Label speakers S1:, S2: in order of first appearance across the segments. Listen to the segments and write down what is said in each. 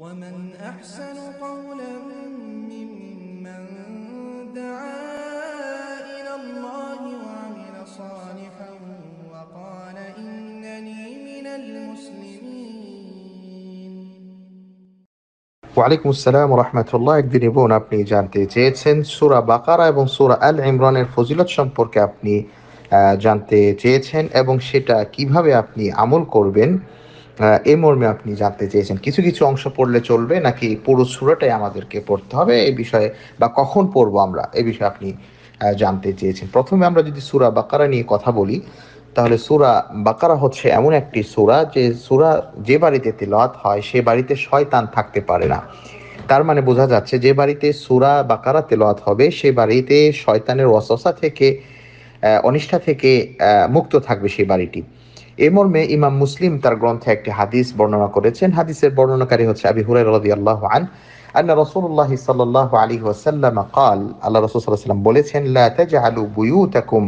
S1: ومن أحسن قولا ممن دعا إلى الله وعمل صالحا وقال إنني من المسلمين ওয়ালাইকুম আসসালাম রহমতুল্লাহ একদিন বোন আপনি জানতে চেয়েছেন সুরা বাকারা এবং সুরা আল ইমরানের ফজিলত সম্পর্কে আপনি জানতে চেয়েছেন এবং সেটা কিভাবে আপনি আমল করবেন এ মর্মে আপনি জানতে চেয়েছেন কিছু কিছু অংশ পড়লে চলবে নাকি পুরো সুরাটাই আমাদেরকে পড়তে হবে এ বিষয়ে বা কখন পড়বো আমরা এ বিষয়ে আপনি জানতে চেয়েছেন প্রথমে আমরা যদি সুরা বাকারা নিয়ে কথা বলি তাহলে সুরা বাকারা হচ্ছে এমন একটি সুরা যে সুরা যে বাড়িতে তেলাওয়াত হয় সে বাড়িতে শয়তান থাকতে পারে না তার মানে বোঝা যাচ্ছে যে বাড়িতে সুরা বাকারা তেলাওয়াত হবে সে বাড়িতে শয়তানের অসসা থেকে অনিষ্ঠা থেকে মুক্ত থাকবে সেই বাড়িটি এ মর্মে ইমাম মুসলিম তার গ্রন্থে একটি হাদিস বর্ণনা করেছেন হাদিসের বর্ণনাকারী হচ্ছে আবি হুরাই রাদি আল্লাহ আন আন্না আলী ওয়াসাল্লাম কাল আল্লাহ রসুল সাল্লাম বলেছেন লা তাজআলু বুয়ুতাকুম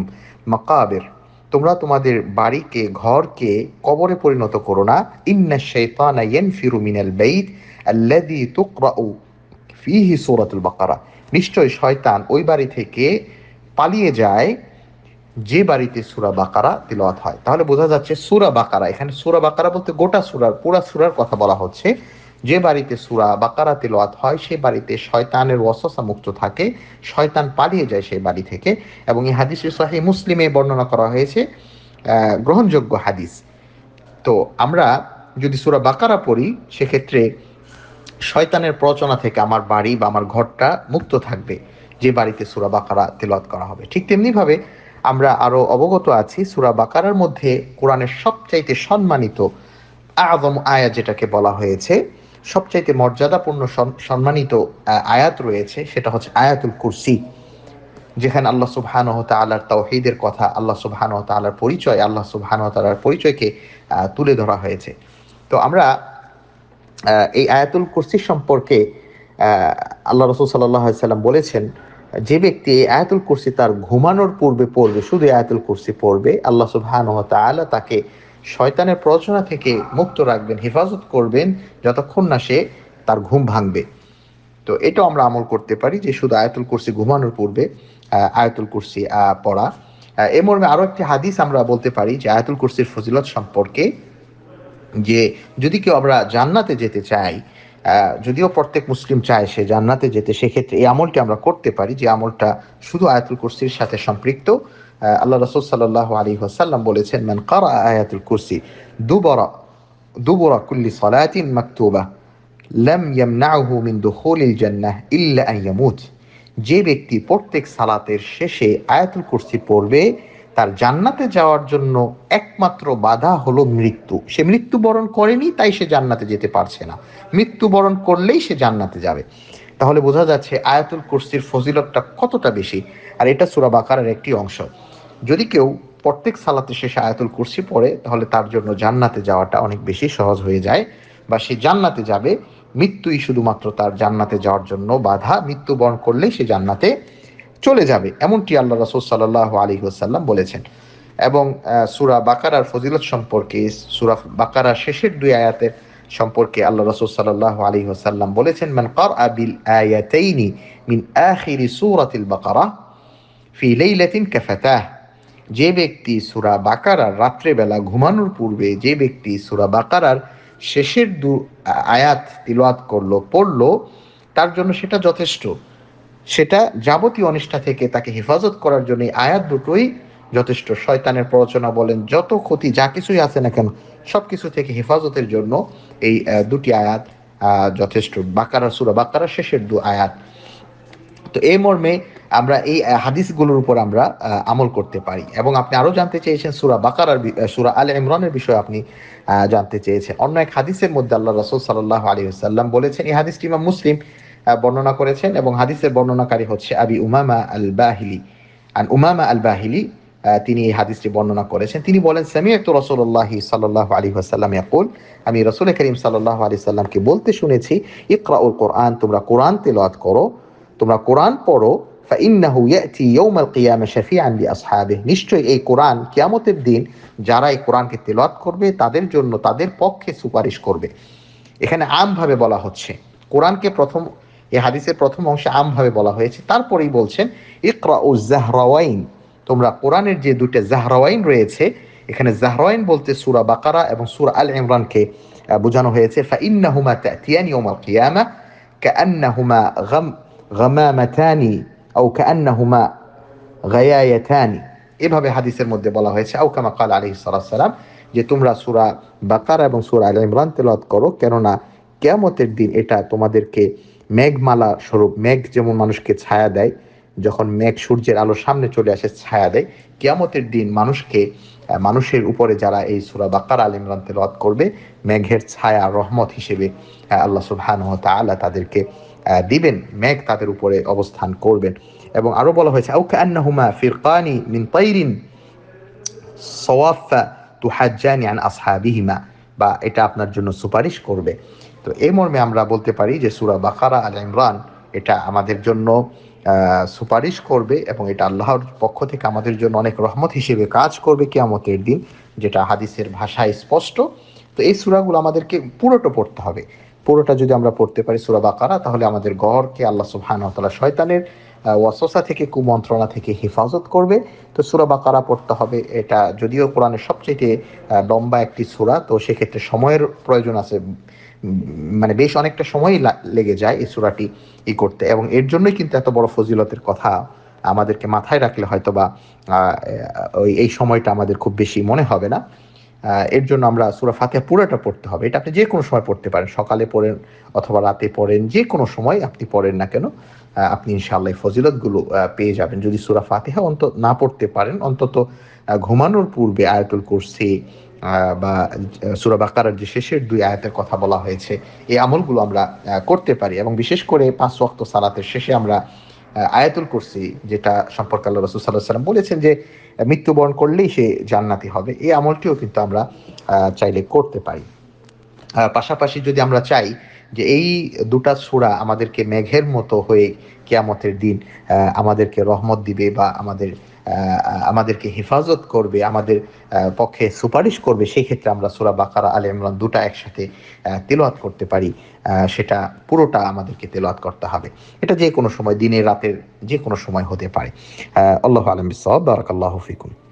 S1: মাকাবির তোমরা তোমাদের বাড়িকে ঘরকে কবরে পরিণত করো না ইন্না শাইতানা ইয়ানফিরু মিনাল বাইত আল্লাযী তুকরাউ ফিহি সূরাতুল বাকারা নিশ্চয় শয়তান ওই বাড়ি থেকে পালিয়ে যায় যে বাড়িতে সুরা বাকারা তিলওয়াত হয় তাহলে বোঝা যাচ্ছে সুরা বাকারা এখানে সুরা বাকারা বলতে গোটা সুরার পুরা সুরার কথা বলা হচ্ছে যে বাড়িতে সুরা বাকারা তিলওয়াত হয় সেই বাড়িতে শয়তানের ওয়াসসা মুক্ত থাকে শয়তান পালিয়ে যায় সেই বাড়ি থেকে এবং এই হাদিস সাহি মুসলিমে বর্ণনা করা হয়েছে গ্রহণযোগ্য হাদিস তো আমরা যদি সুরা বাকারা পড়ি সেক্ষেত্রে শয়তানের প্রচনা থেকে আমার বাড়ি বা আমার ঘরটা মুক্ত থাকবে যে বাড়িতে সুরা বাকারা তেলাত করা হবে ঠিক তেমনিভাবে আমরা আরও অবগত আছি সুরা বাকারার মধ্যে কোরআনের সবচাইতে সম্মানিত আদম আয়া যেটাকে বলা হয়েছে সবচাইতে মর্যাদাপূর্ণ সম্মানিত আয়াত রয়েছে সেটা হচ্ছে আয়াতুল কুরসি যেখানে আল্লাহ সুবহান তালার তাওহিদের কথা আল্লাহ সুবহান তালার পরিচয় আল্লাহ সুবহান তালার পরিচয়কে তুলে ধরা হয়েছে তো আমরা এই আয়াতুল কুরসি সম্পর্কে আল্লাহ রসুল সাল্লাহ সাল্লাম বলেছেন যে ব্যক্তি আয়াতুল কুরসি তার ঘুমানোর পূর্বে পড়বে শুধু আয়াতুল কুরসি পড়বে আল্লাহ সুবহানাহু ওয়া তাকে শয়তানের প্রচনা থেকে মুক্ত রাখবেন হেফাজত করবেন যতক্ষণ না সে তার ঘুম ভাঙবে তো এটা আমরা আমল করতে পারি যে শুধু আয়াতুল কুরসি ঘুমানোর পূর্বে আয়াতুল কুরসি পড়া এ মর্মে আরও একটি হাদিস আমরা বলতে পারি যে আয়াতুল কুরসির ফজিলত সম্পর্কে যে যদি কেউ আমরা জান্নাতে যেতে চাই যদিও প্রত্যেক মুসলিম চায় সে জান্নাতে যেতে সেক্ষেত্রে এই আমলটি আমরা করতে পারি যে আমলটা শুধু আয়াতুল কুরসির সাথে সম্পৃক্ত আল্লাহ রসুল সাল্লাহ আলী হাসাল্লাম বলেছেন মান কারা আয়াতুল কুরসি দুবরা দুবরা কুল্লি সলায়াতিন মাকতুবা লাম ইয়ামনাহু মিন দুখুলিল জান্নাহ ইল্লা আন যে ব্যক্তি প্রত্যেক সালাতের শেষে আয়াতুল কুরসি পড়বে তার জান্নাতে যাওয়ার জন্য একমাত্র বাধা হলো মৃত্যু সে মৃত্যুবরণ করেনি তাই সে জান্নাতে যেতে পারছে না মৃত্যুবরণ করলেই সে জান্নাতে যাবে তাহলে বোঝা যাচ্ছে আয়াতুল কুরসির ফজিলতটা কতটা বেশি আর এটা সুরা বাকারের একটি অংশ যদি কেউ প্রত্যেক সালাতে শেষে আয়াতুল কুরসি পড়ে তাহলে তার জন্য জান্নাতে যাওয়াটা অনেক বেশি সহজ হয়ে যায় বা সে জান্নাতে যাবে মৃত্যুই শুধুমাত্র তার জান্নাতে যাওয়ার জন্য বাধা মৃত্যুবরণ করলেই সে জান্নাতে চলে যাবে এমনটি আল্লাহ রাসুল সাল্লাহ আলী ওসাল্লাম বলেছেন এবং সুরা বাকারার ফজিলত সম্পর্কে সুরা বাকারার শেষের দুই আয়াতের সম্পর্কে আল্লাহ রসুল সাল্লাহ আলী ওসাল্লাম বলেছেন মান কর আবিল আয়াতেইনি মিন আখিরি সুরাতিল বাকারা ফি লাইলাতিন কাফাতাহ যে ব্যক্তি সুরা বাকারার রাত্রেবেলা ঘুমানোর পূর্বে যে ব্যক্তি সুরা বাকারার শেষের দু আয়াত তিলওয়াত করলো পড়লো তার জন্য সেটা যথেষ্ট সেটা যাবতীয় অনিষ্ঠা থেকে তাকে হেফাজত করার জন্য আয়াত দুটোই যথেষ্ট শয়তানের প্ররোচনা বলেন যত ক্ষতি যা কিছুই আছে না কেন সব কিছু থেকে হেফাজতের জন্য এই দুটি আয়াত যথেষ্ট বাকারা সুরা বাকারা শেষের দু আয়াত তো এই মর্মে আমরা এই হাদিসগুলোর উপর আমরা আমল করতে পারি এবং আপনি আরও জানতে চেয়েছেন সুরা বাকারার সুরা আলে ইমরানের বিষয়ে আপনি জানতে চেয়েছেন অন্য এক হাদিসের মধ্যে আল্লাহ রসুল সাল্লাহ আলী সাল্লাম বলেছেন এই হাদিসটি ইমাম মুসলিম বর্ণনা করেছেন এবং হাদিসের বর্ণনাকারী হচ্ছে আবি উমামা আল বাহিলি উমামা আল বাহিলি তিনি এই হাদিসটি বর্ণনা করেছেন তিনি বলেন সামি একটু রসুল্লাহ সাল্লাহ আলী হাসাল্লাম ইয়াকুল আমি রসুল করিম সাল্লাহ আলী সাল্লামকে বলতে শুনেছি ইকরা উল কোরআন তোমরা কোরআন তেলাওয়াত করো তোমরা কোরআন পড়ো فإنه يأتي يوم القيامة شفيعا নিশ্চয়ই এই কোরআন কিয়ামতের দিন যারা এই কোরআনকে তেলাওয়াত করবে তাদের জন্য তাদের পক্ষে সুপারিশ করবে এখানে আমভাবে বলা হচ্ছে কোরআনকে প্রথম এই হাদিসের প্রথম অংশে আমভাবে বলা হয়েছে তারপরেই বলছেন ইকরা ও জাহরাওয়াইন তোমরা কোরআনের যে দুটো জাহরাওয়াইন রয়েছে এখানে জাহরাইন বলতে সুরা বাকারা এবং সুরা আল ইমরানকে বোঝানো হয়েছে ফাইন্নাহুমা তাতিয়ানি ওমাল কিয়ামা কান্নাহুমা গম গমামাতানি আও কান্নাহুমা গায়ায়াতানি এভাবে হাদিসের মধ্যে বলা হয়েছে আও কামা কাল আলহিসাল্লাম যে তোমরা সুরা বাকারা এবং সুরা আল ইমরান তেলত করো কেননা কেয়ামতের দিন এটা তোমাদেরকে মেঘমালা স্বরূপ মেঘ যেমন মানুষকে ছায়া দেয় যখন মেঘ সূর্যের আলো সামনে চলে আসে ছায়া দেয় কেয়ামতের দিন মানুষকে মানুষের উপরে যারা এই সুরা বাকার আল ইমরান রদ করবে মেঘের ছায়া রহমত হিসেবে আল্লাহ সুহান তালা তাদেরকে দিবেন মেঘ তাদের উপরে অবস্থান করবেন এবং আরও বলা হয়েছে আউকা আন্নাহুমা ফিরকানি মিন তাইরিন সওয়াফা তুহাজ্জানি আন আসহাবিহিমা বা এটা আপনার জন্য সুপারিশ করবে তো এই মর্মে আমরা বলতে পারি যে সুরা বাকারা আল ইমরান এটা আমাদের জন্য সুপারিশ করবে এবং এটা আল্লাহর পক্ষ থেকে আমাদের জন্য অনেক রহমত হিসেবে কাজ করবে কেয়ামতের দিন যেটা হাদিসের ভাষায় স্পষ্ট তো এই সুরাগুলো আমাদেরকে পুরোটা পড়তে হবে পুরোটা যদি আমরা পড়তে পারি সুরা বাকারা তাহলে আমাদের গড়কে আল্লাহ সুবাহানতালা শয়তানের ওয়াসোসা থেকে কুমন্ত্রণা থেকে হেফাজত করবে তো সুরা বাকারা পড়তে হবে এটা যদিও কোরআনের সবচেয়ে লম্বা একটি সুরা তো সেক্ষেত্রে সময়ের প্রয়োজন আছে মানে বেশ অনেকটা সময় লেগে যায় এই সুরাটি ই করতে এবং এর জন্যই কিন্তু এত বড় ফজিলতের কথা আমাদেরকে মাথায় রাখলে হয়তো বা ওই এই সময়টা আমাদের খুব বেশি মনে হবে না এর জন্য আমরা সুরা ফাতিহা পুরোটা পড়তে হবে এটা আপনি যে কোনো সময় পড়তে পারেন সকালে পড়েন অথবা রাতে পড়েন যে কোনো সময় আপনি পড়েন না কেন আপনি ইনশাআল্লাহ ফজিলতগুলো পেয়ে যাবেন যদি সুরা ফাতিহা অন্ত না পড়তে পারেন অন্তত ঘুমানোর পূর্বে আয়াতুল কুরসি বা সুরা বাকারার যে শেষের দুই আয়াতের কথা বলা হয়েছে এই আমলগুলো আমরা করতে পারি এবং বিশেষ করে পাঁচ ওয়াক্ত সালাতের শেষে আমরা আয়াতুল কুরসি যেটা সম্পর্কে আল্লাহ রসুল সাল্লাহ সাল্লাম বলেছেন যে মৃত্যুবরণ করলেই সে জান্নাতি হবে এই আমলটিও কিন্তু আমরা চাইলে করতে পারি পাশাপাশি যদি আমরা চাই যে এই দুটা সুরা আমাদেরকে মেঘের মতো হয়ে কেয়ামতের দিন আমাদেরকে রহমত দিবে বা আমাদের আমাদেরকে হেফাজত করবে আমাদের পক্ষে সুপারিশ করবে সেই ক্ষেত্রে আমরা সুরা বাকারা আলে ইমরান দুটা একসাথে তেলোয়াত করতে পারি সেটা পুরোটা আমাদেরকে তেলোয়াত করতে হবে এটা যে কোনো সময় দিনে রাতের যে কোনো সময় হতে পারে আল্লাহ আলম সব বারাকাল্লাহ ফিকুম